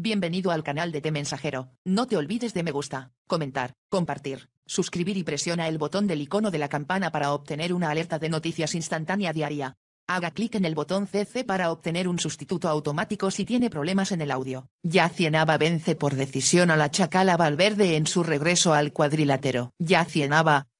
Bienvenido al canal de Te Mensajero. No te olvides de me gusta, comentar, compartir, suscribir y presiona el botón del icono de la campana para obtener una alerta de noticias instantánea diaria. Haga clic en el botón CC para obtener un sustituto automático si tiene problemas en el audio. Ya Cienaba vence por decisión a la Chacala Valverde en su regreso al cuadrilátero. Ya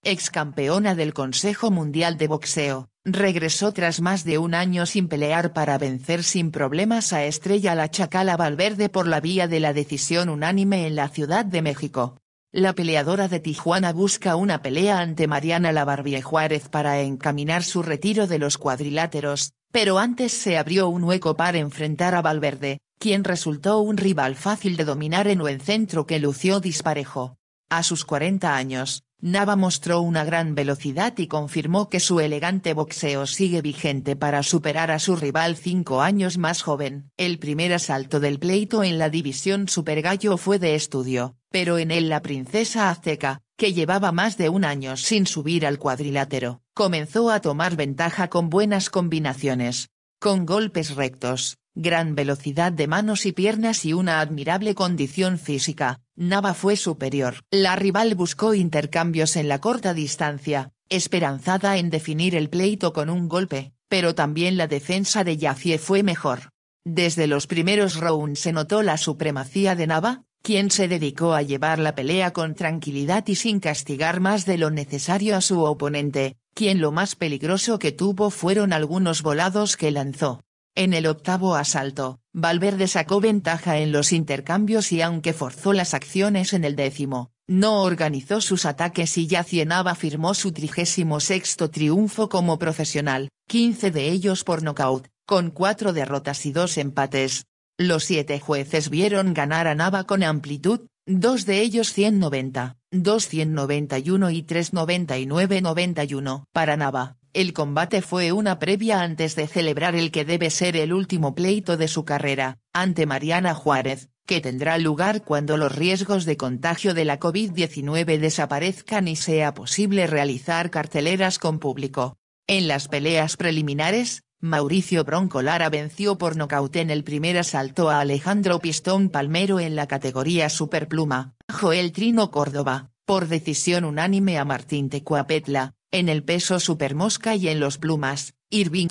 ex campeona del Consejo Mundial de Boxeo, regresó tras más de un año sin pelear para vencer sin problemas a Estrella la Chacala Valverde por la vía de la decisión unánime en la Ciudad de México. La peleadora de Tijuana busca una pelea ante Mariana Labarbie Juárez para encaminar su retiro de los cuadriláteros, pero antes se abrió un hueco para enfrentar a Valverde, quien resultó un rival fácil de dominar en un centro que lució disparejo. A sus 40 años, Nava mostró una gran velocidad y confirmó que su elegante boxeo sigue vigente para superar a su rival cinco años más joven. El primer asalto del pleito en la división Supergallo fue de estudio, pero en él la princesa Azteca, que llevaba más de un año sin subir al cuadrilátero, comenzó a tomar ventaja con buenas combinaciones. Con golpes rectos, gran velocidad de manos y piernas y una admirable condición física, Nava fue superior. La rival buscó intercambios en la corta distancia, esperanzada en definir el pleito con un golpe, pero también la defensa de Yacie fue mejor. Desde los primeros rounds se notó la supremacía de Nava, quien se dedicó a llevar la pelea con tranquilidad y sin castigar más de lo necesario a su oponente, quien lo más peligroso que tuvo fueron algunos volados que lanzó. En el octavo asalto, Valverde sacó ventaja en los intercambios y aunque forzó las acciones en el décimo, no organizó sus ataques y ya Nava firmó su 36 triunfo como profesional, 15 de ellos por nocaut, con cuatro derrotas y dos empates. Los siete jueces vieron ganar a Nava con amplitud, dos de ellos 190, 291 y 399-91. Para Nava, el combate fue una previa antes de celebrar el que debe ser el último pleito de su carrera, ante Mariana Juárez, que tendrá lugar cuando los riesgos de contagio de la COVID-19 desaparezcan y sea posible realizar carteleras con público. En las peleas preliminares, Mauricio Broncolara venció por nocaut en el primer asalto a Alejandro Pistón Palmero en la categoría Superpluma, Joel Trino Córdoba, por decisión unánime a Martín Tecuapetla, en el peso supermosca y en los plumas, Irving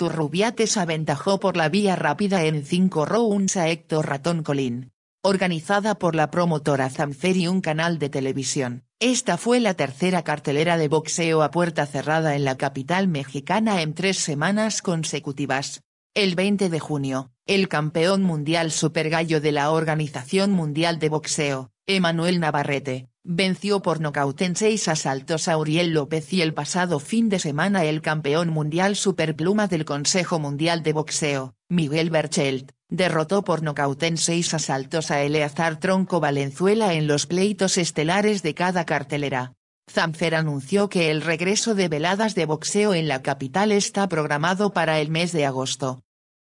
se aventajó por la vía rápida en cinco rounds a Héctor Ratón Colín. Organizada por la promotora Zamfer y un canal de televisión, esta fue la tercera cartelera de boxeo a puerta cerrada en la capital mexicana en tres semanas consecutivas. El 20 de junio, el campeón mundial supergallo de la Organización Mundial de Boxeo, Emanuel Navarrete, venció por nocaut en seis asaltos a Uriel López y el pasado fin de semana el campeón mundial superpluma del Consejo Mundial de Boxeo, Miguel Berchelt, derrotó por nocaut en seis asaltos a Eleazar Tronco Valenzuela en los pleitos estelares de cada cartelera. Zamfer anunció que el regreso de veladas de boxeo en la capital está programado para el mes de agosto.